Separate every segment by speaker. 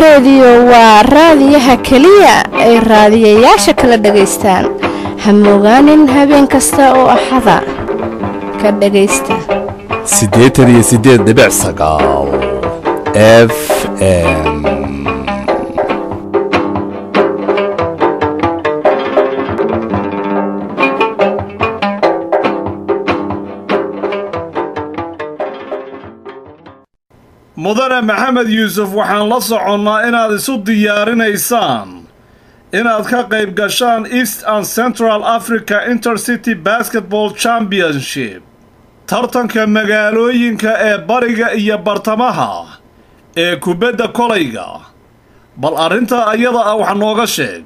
Speaker 1: reediyo waa raadiyaha keliya ay raadiyayaasha kala dhagaystaan hamogaanin habeen kasta oo axada ka dhagaysta f m maxamed yuusuf waxaan la soconnaa inaad isu diyaarinaysaan inaad ka qayb gashaan east and central africa intercity basketball championship tartanka magaalooyinka ee bariga iyo bartamaha ee kubadda kolayga bal arrintaa ayada ah wax nooga sheeg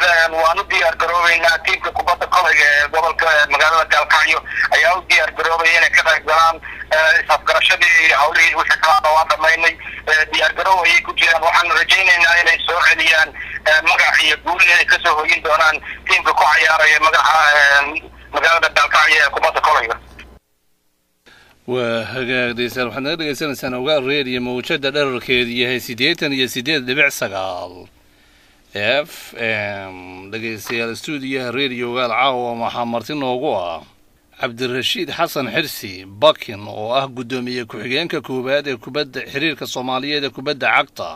Speaker 1: waan u diyaar garoobaynaa tiimka kubadda
Speaker 2: kolayga ee gobolka magaalada gaalkacyo ayaa u diyaar garoobaya inay ka qayb galaan isafgarashadii hawlihii wixii kalaana waa dhamaynay diyaar garoob ayay ku jiraan waxaanu
Speaker 1: rajaynaynaa inay soo celiyaan magac iyo guul inay kasoo hoyin doonaan tiimka ku cayaaraya
Speaker 2: magaca magaalada gaalkacyo ee
Speaker 1: kubadda kolayga waa hagaag dhegeystayaal waxaad naga dhegeysanaysaen ogaal reediyo mawjada dherarkeedu yahay siddeetan iyo siddeed dhibic sagaal f dhegeystayaal stuudiyaha radiogaal caawa waxaa marti noogu ah cabdirashiid xasan xirsi bakin oo ah guddoomiye ku-xigeenka koowaad ee kubadda xiriirka soomaaliyeed ee kubadda cagta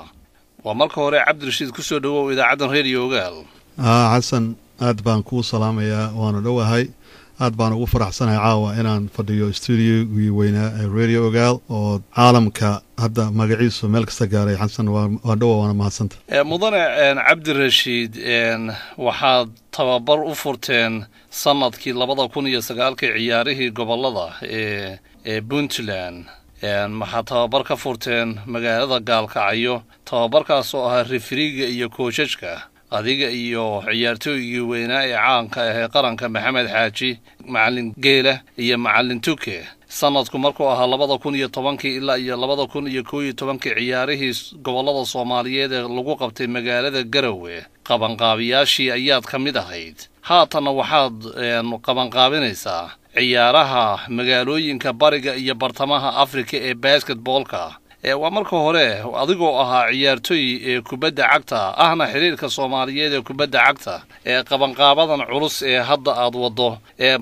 Speaker 1: waa marka hore cabdirashiid ku soo dhowow idaacaddan gaal radiogaal
Speaker 2: ah, xasan aad baan kuu salaamayaa waanu dhowahay aad baan ugu faraxsanahay caawa inaan fadhiyo stuudiogii weynaa ee radio ogaal oo caalamka hadda magaciisu meel kasta gaaray xasan waa dhowa waana mahadsanta
Speaker 1: mudane cabdirashiid waxaad tababar u furteen sanadkii labada kun iyo sagaalkii ciyaarihii gobolada ee ee puntland maxaad tababar ka furteen magaalada gaalkacyo tababarkaas oo ahaa referiga iyo koojajka adiga iyo ciyaartooygii weynaa ee caanka ah ee qaranka maxamed xaaji macalin geela iyo macalin tuke sannadku markuu ahaa labada kun iyo tobankii ilaa iyo labada kun iyo koob iyo tobankii ciyaarihii gobollada soomaaliyeed ee lagu qabtay magaalada garowe qabanqaabiyaashii ayaad ka mid ahayd haatanna waxaad qabanqaabinaysaa ciyaaraha magaalooyinka bariga iyo bartamaha afrika ee basketboolka waa marka hore adigoo ahaa ciyaartoy ee kubadda cagta ahna xiriirka soomaaliyeed ee kubadda cagta ee qabanqaabadan culus ee hadda aad waddo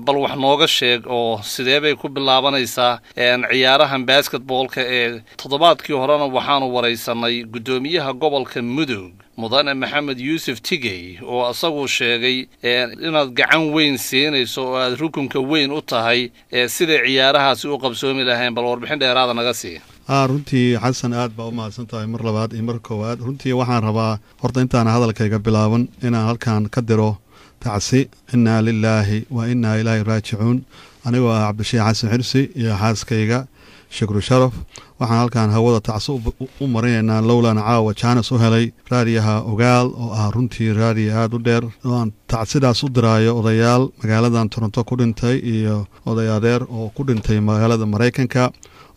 Speaker 1: bal wax nooga sheeg oo sidee bay ku bilaabanaysaa ciyaarahan basketboolka ee toddobaadkii horena waxaanu waraysannay guddoomiyaha gobolka mudug mudane maxamed yuusuf tigey oo isagu sheegay inaad gacan weyn siinayso oo aad rukunka weyn u tahay sida ciyaarahaasi u qabsoomi lahayn bal warbixin dheeraada naga sii
Speaker 2: Ah, runtii xasan aad baa u mahadsan tahay mar labaad iyo mar koowaad runtii waxaan rabaa horta intaana hadalkayga bilaaban inaan halkan ka diro tacsi innaa lilaahi wa innaa ilaahi raajicuun anigoo ah cabdisheekh xasan xirsi iyo xaaskayga shukru sharaf waxaan halkan hawada tacsi u marinaynaa lowlan caawa jaanes u helay raadiyaha ogaal oo ah runtii raadiya aada u dheer oo aan tacsidaas u diraayo odayaal magaaladan toronto ku dhintay iyo oday adeer oo ku dhintay magaalada maraykanka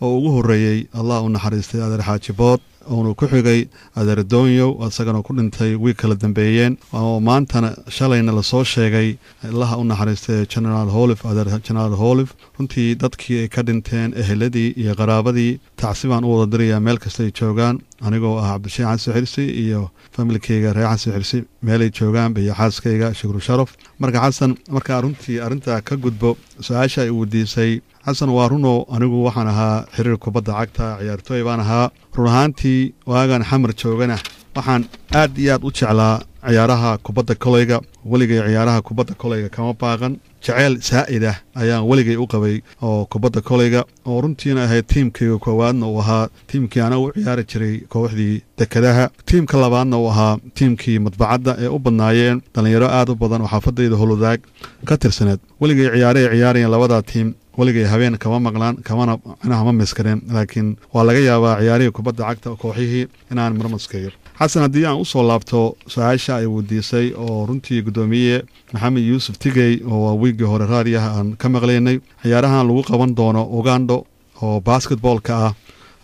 Speaker 2: oo ugu horeeyey allah u naxariistay adeer xaaji bood uunu ku xigay adeer doonyow isagana ku dhintay wii kala dambeeyeen oo maantana shalayna lasoo sheegay allaha u naxariistay general holif adeer general holif runtii dadkii ay ka dhinteen eheladii iyo qaraabadii tacsi baan u wada dirayaa meel kastaay joogaan anigoo ah cabdishii xasi xirsi iyo familkayga reer xasan xirsi meelay joogaanba iyo xaaskayga shukru sharaf marka xasan markaa runtii arrintaa ka gudbo su-aasha ay weydiisay xasan waa runoo anigu waxaan ahaa xiriir kubadda cagta ciyaartooy baan ahaa run ahaantii waagan xamar joogana waxaan aad iyo aad u jeclaa ciyaaraha kubadda koleyga weligay ciyaaraha kubadda koleyga kama baaqan jaceyl saa'id ah ayaan weligay u qabay oo kubadda koleyga oo runtiina ahayd tiimkayga koowaadna uu ahaa tiimkii ana u ciyaari jiray kooxdii dekadaha tiimka labaadna uu ahaa tiimkii madbacadda ee u badnaayeen dhallinyaro aad u badan oo xaafaddayda holudaag ka tirsaneed weligay ciyaare ay ciyaarayeen labadaa tiim weligay habeen kama maqlaan kamana micnaha ma miskareen laakiin waa laga yaabaa ciyaarihii kubadda cagta kooxihii inaan marmaskayo xasan haddii aan usoo laabto su-aasha ay weydiisay oo runtii guddoomiye maxamed yuusuf tigey oo wiigii hore raadiyaha aan ka maqlaynay ciyaarahan lagu qaban doono ugando oo basketboolka ah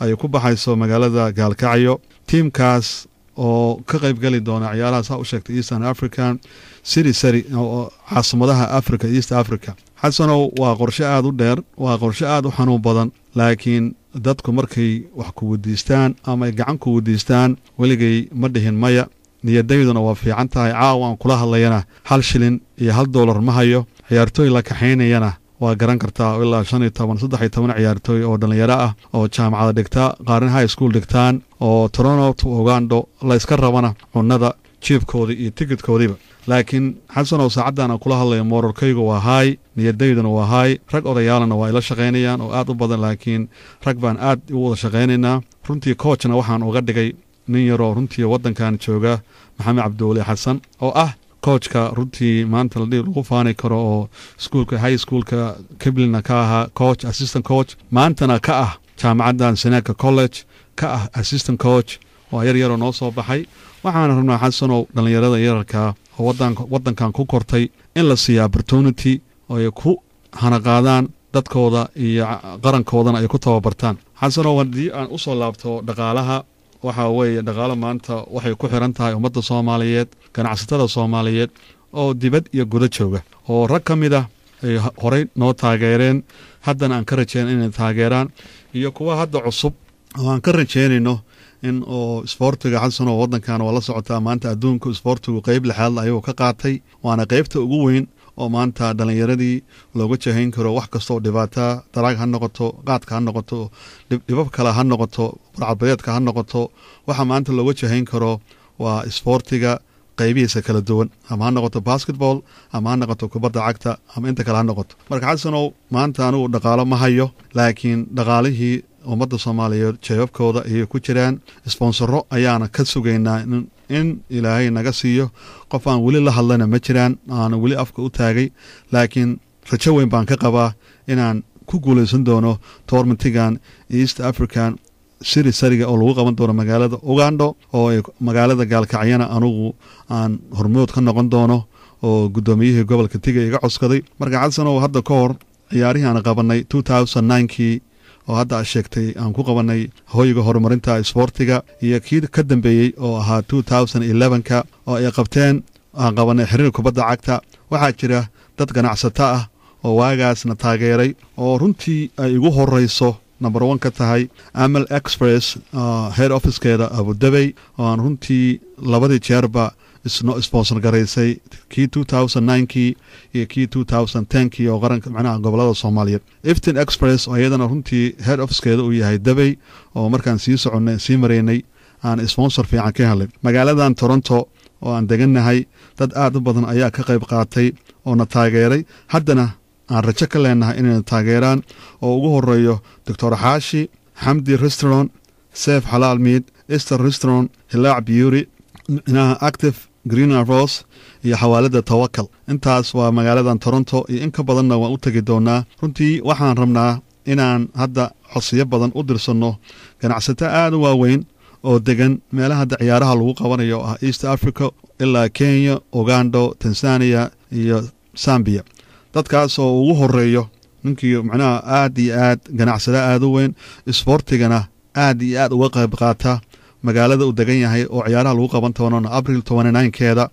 Speaker 2: ay ku baxayso magaalada gaalkacyo tiimkaas oo ka qeybgeli doona ciyaaraha saa u sheegtay eastern african siri sari oo caasimadaha africa east africa xasanow waa qorshe aada u dheer waa qorshe aada u xanuun badan laakiin dadku markay wax ku weydiistaan ama ay gacan ku weydiistaan weligay ma dhihin maya niyadayduna waa fiican tahay caawa aan kula hadlayana hal shilin iyo hal dollar ma hayo ciyaartooy la kaxaynayana waa garan kartaa ilaa shan iyo toban saddex iyo toban ciyaartooy oo dhallinyaro ah oo jaamacada dhigta qaarin high school dhigtaan oo toronot ogando la yska rabana cunnada jeebkooda iyo tikidkoodiiba laakiin xasanoo saacaddan aan kula hadlaya moorarkaygu waa haay niyadayduna waa haay rag odayaalana waa ila shaqaynayaan oo aad u badan laakiin rag baan aad u wada shaqaynaynaa runtii koojna waxaan uga dhigay nin yaroo runtii wadankan jooga maxamed cabdiwali xasan oo ah koojka runtii maanta lagu faani karo oo iskuulka high schoolka kablina ka ahaa coach assistant coach maantana ka ah jaamacadan senaaka college ka ah assistant coach waa yar yaroo noo soo baxay waxaana rabnaa xasanow dhallinyarada yararkaa oo waddankan ku kortay in la siiya opportunity oo ay ku hanaqaadaan dadkooda iyo qarankoodana ay ku tababartaan xasanow haddii aan u soo laabto dhaqaalaha waxaa weeye dhaqaalo maanta waxay ku xiran tahay ummadda soomaaliyeed ganacsatada soomaaliyeed oo dibad iyo guda jooga oo rag ka mid ah ay horey noo taageereen haddana aan ka rajeyn inay taageeraan iyo kuwa hadda cusub oo aan ka rajeynayno in oo isboortiga xasano wadankan waa la socotaa maanta adduunka isboortigu qeyb lixaad ayuu ka qaatay waana qaybta ugu weyn oo maanta dhallinyaradii looga jahayn karo wax kastoo dhibaata daraag ha noqoto qaadka ha noqoto dhibab kale ha noqoto burcadbadeedka ha noqoto waxa maanta looga jahayn karo waa isboortiga qaybihiisa kala duwan ama ha noqoto basketball ama ha noqoto kubadda cagta ama inta kale ha noqoto marka xasanow maanta anigu dhaqaalo ma hayo laakiin dhaqaalihii ummadda soomaaliyeed jeebabkooda ayay ku jiraan sbonsaro ayaana ka sugaynaa in ilaahay naga siiyo qof aan weli la hadlana ma jiraan aana weli afka u taagay laakiin rajo weyn baan ka qabaa inaan ku guulaysan doono toormantigan east african siri sariga oo lagu qaban doono magaalada ugando oo magaalada gaalkacyana anugu aan hormood ka noqon doono oo guddoomiyihii gobolka tiga iga codskaday marka cadsan hadda ka hor ciyaarihii aan qabanay two thousand ninekii oo hadda aad sheegtay aan ku qabanay hooyiga horumarinta isboortiga iyo kii ka dambeeyey oo ahaa ka oo ay qabteen aan qabanay xiriir kubadda cagta waxaa jira dad ganacsato ah oo waagaasna taageeray oo runtii ay igu horeyso number one ka tahay amal express ah, head officekeeda abudabey oo aan runtii labadii jeerba garaysay kii kii iyo kii kii oo qaranka macnaha gobolada soomaaliyeed iftin express oo iyadana runtii head officekeeda uu yahay dabay oo markaan sii soconnay sii maraynay aan sponsor fiican ka helay magaaladan toronto oo aan degannahay dad aad u badan ayaa ka qayb qaatay oo na taageeray haddana aan rajo ka leenahay inayna taageeraan oo ugu horreeyo doctor xaashi xamdi restaurant seef xalaal miid ester restaurant hilaac biyuri active greener rose iyo xawaalada tawakal intaas waa magaaladan toronto iyo in ka badanna waan u tegi doonaa runtii waxaan rabnaa inaan hadda codsiyo badan u dirsanno ganacsato aada u waaweyn oo degan meelaha hadda ciyaaraha lagu qabanayo oo ah east africa ilaa kenya ugando tanzania iyo zambiya dadkaas oo ugu horeeyo ninkii macnaha aad iyo aad ganacsada aada u weyn isboortigana aad iyo aad uga qayb qaata magaalada uu degan yahay oo ciyaaraha lagu qaban doono abril tobankeeda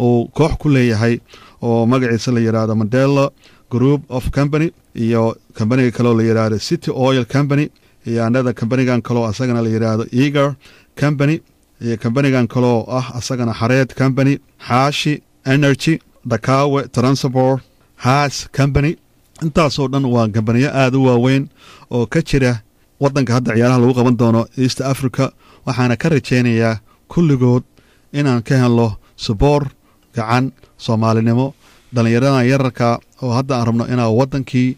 Speaker 2: uu koox ku leeyahay oo magaciisa la yihaahdo mandela group of company iyo kambaniga kaleoo la yidhaahdo city oil company iyo anada kambanigan kaleo asagana la yidhaahdo eager company iyo kambanigan kaleoo ah asagana xareed company hashi energy dakawe transport has company intaasoo dhan waa kambaniyo aada u waaweyn oo ka jira wadanka hadda ciyaaraha lagu qaban doono east africa waxaana ka rajaynayaa kulligood inaan ka helno saboor gacan soomaalinimo dhallinyaradan yararka oo hadda aan rabno inaa waddankii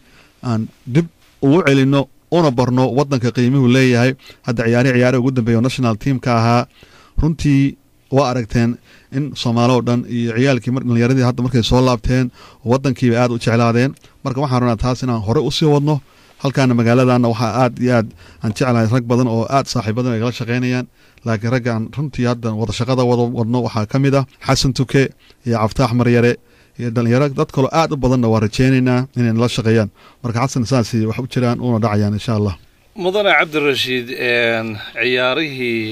Speaker 2: aan dib ugu celinno una barno waddanka qiimuhu leeyahay hadda ciyaari ciyaare ugu dambeeya national teamka ahaa runtii waa aragteen in soomaali o dhan iyo ciyaalkii dhallinyaradii hadda markay soo laabteen waddankiiba aad u jeclaadeen marka waxaan rabnaa taas inaan hore usii wadno halkaana magaaladanna waxaa aada iyo aad aan jeclahay rag badan oo aada saaxiib badan ay kala shaqaynayaan laakiin raggaan runtii hadda wadashaqada wada wadno waxaa ka mid ah xasan tuke iyo caftaax maryare iyo dhalinyaro dad kaloo aada u badanna waa rajaynaynaa inay nala shaqeeyaan marka xasan saasi wax u jiraan uuna dhacayaan insha allah
Speaker 1: mudane cabdirashiid ciyaarihii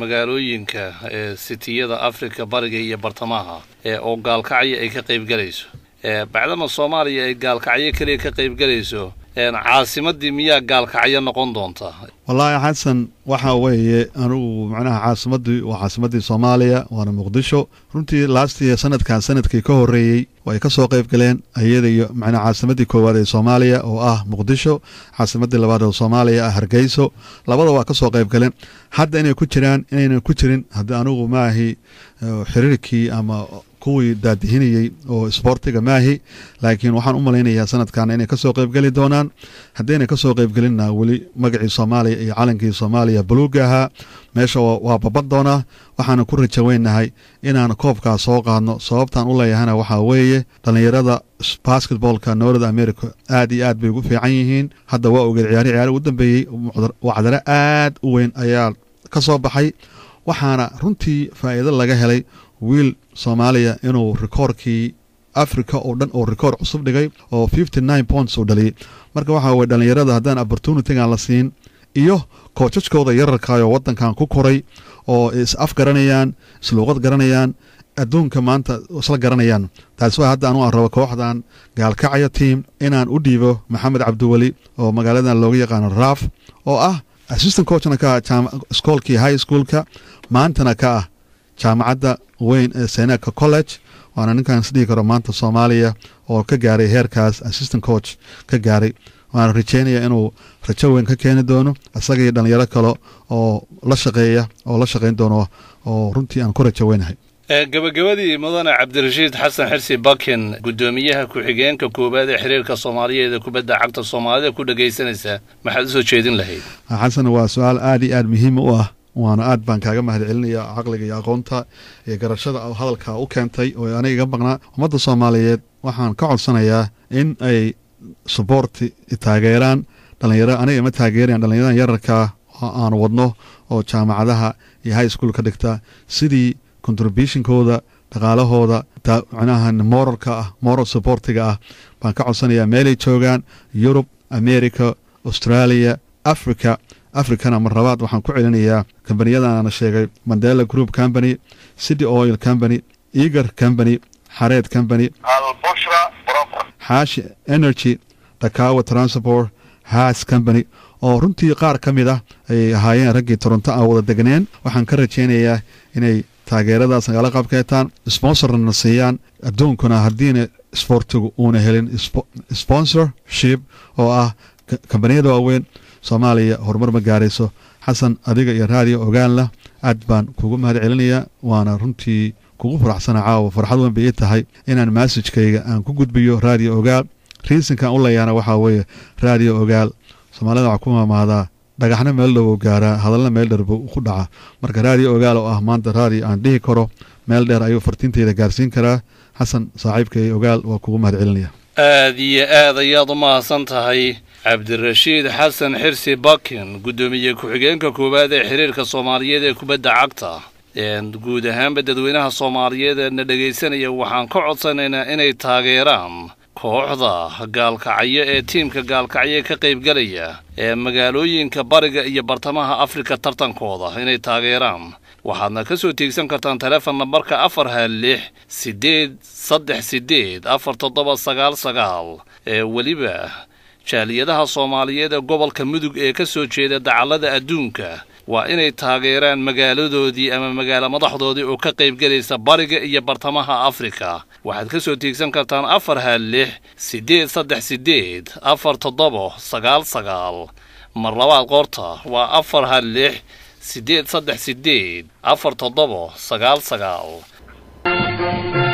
Speaker 1: magaalooyinka sitiyada afrika bariga iyo bartamaha oo gaalkacyo ay ka qayb galayso bacdama soomaaliya ay gaalkacyo keliya ka qaybgelayso caasimadii miyaa gaalkacyo noqon doonta
Speaker 2: wallaahi xasan waxa weeye anigu macnaha caasimadii waa caasimadii soomaaliya waana muqdisho runtii laastiiyo sanadkan sanadkii ka horeeyey ay ka soo qayb galeen ayadayo macnaa caasimadii koowaad ee soomaaliya oo ah muqdisho caasimadii labaad oo soomaaliya ah hargeyso labada waa ka soo qayb galeen hadda inay ku jiraan inaynan ku jirin hadda anigu maahi xiriirkii ama kuwii daadihinayey oo isboortiga maahi laakiin waxaan u malaynayaa sanadkan inay kasoo qeybgeli doonaan haddiinay kasoo qeybgelinna weli magacii soomaaliya iyo calankii soomaaliya buluuga ahaa meesha waa baban doonaa waxaana ku rajaweynahay inaan koobkaa soo qaadno sababtaan u leeyahana waxaa weeye dhallinyarada basketboolka noolada america aad iyo aad bay ugu fiican yihiin hadda waa ogeed ciyaari ciyaari ugu dambeeyey wacdaro aad u weyn ayaa ka soo baxay waxaana runtii faa'iido laga helay wiil soomaaliya inuu rekoorkii africa oo dhan oo rikoor cusub dhigay oo fifty nine points uu dhaliyay marka waxaa weye dhallinyarada haddaan opportunitygan la siin iyo koojajkooda yararkaayoo waddankan ku koray oo is afgaranayaan isluuqad garanayaan adduunka maanta isla garanayaan taasi waa hadda anu aan kooxdan gaalkacyo tiam inaan u dhiibo maxamed cabdiweli oo magaaladan looga yaqaano raaf oo ah assistant coachna ka ah iskoolkii high schoolka maantana ka ah jaamacadda weyn ee senaka college waana ninkan isdhihi karo maanta soomaaliya oo ka gaaray heerkaas assistant coach ka gaaray waana rajeynaya inuu rajo weyn ka keeni doono isagii dhallinyaro kale oo la shaqeeya oo la shaqeyn doono oo runtii aan ku rajoweynahay
Speaker 1: gabagabadii mudane cabdirashiid xasan xirsi bakin guddoomiyaha ku-xigeenka koowaad ee xiriirka soomaaliyeed ee kubadda cagta soomaalida ku dhegaysanaysa maxaad u soo jeedin lahayd
Speaker 2: xasan waa su-aal aad iyo aada muhiim u ah waana aad baan kaaga mahadcelinaya caqliga iyo aqoonta iyo garashada hadalkaa u keentay oo aniga iga maqnaa ummadda soomaaliyeed waxaan ka codsanayaa in ay suboorti taageeraan dhalinyara aniga ma taageerayan dhalinyaradan yararka aan wadno oo jaamacadaha iyo high school ka dhigta sidii contributionkooda dhaqaalahooda micnahan moralka ah moral subortiga ah baan ka codsanayaa meelay joogaan yurub america australia africa africana mar waxaan ku celinayaa kambaniyadaana sheegay mandela group company city oil company eager company xareed company hash energy dakawa transport haas company oo runtii qaar ka mid ah ay ahaayeen raggii toronto aan wada degneen waxaan ka rajaynayaa inay taageeradaas nagala qabkeetaan sponsorna siiyaan adduunkuna haddiina isboortigu uuna helin sponsorship oo ah kambaniyada waaweyn soomaaliya horumar ma gaarayso xasan adiga iyo raadiyo ogaanla aad baan kugu mahad celinayaa waana runtii kugu faraxsana caawa farxad weyn bay ii tahay inaan maasajkayga aan ku gudbiyo raadiyo ogaal riisinkaan u layaana waxaa weeye raadio ogaal soomaalida waxaa ku maamaadaa dhagaxna meel dhowou gaaraa hadalna meel dheer buu ku dhaca marka raadiyo ogaal oo ah maanta raadiyo aan dhihi karo meel dheer ayuu fartiintayda gaarsiin karaa xasan saaxiibkay ogaal waa kugu mahad celinaya
Speaker 1: aad iyo aad ayaad u mahadsan tahay cabdirashiid xasan xirsi bakin guddoomiye ku-xigeenka koowaad ee xiriirka soomaaliyeed ee kubadda cagta guud ahaanba dadweynaha soomaaliyeed soomaaliyeedna dhegaysanaya waxaan ka codsanaynaa inay taageeraan kooxda gaalkacyo ee tiimka gaalkacyo ka qaybgalaya ee magaalooyinka bariga iyo bartamaha afrika tartankooda inay taageeraan waxaadna ka soo tiigsan kartaan telefon nambarka afar ha lix siddeed saddex siddeed afar toddoba sagaal sagaal ee weliba jaaliyadaha soomaaliyeed ee gobolka mudug ee ka soo jeeda dacallada adduunka waa inay taageeraan magaaladoodii ama magaalo madaxdoodii oo ka qaybgelaysa bariga iyo bartamaha afrika waxaad ka soo tiigsan kartaan afar ha lix siddeed saddex siddeed afar toddobo sagaal sagaal mar labaad qorta waa afar ha lix siddeed saddex siddeed afar toddobo sagaal sagaal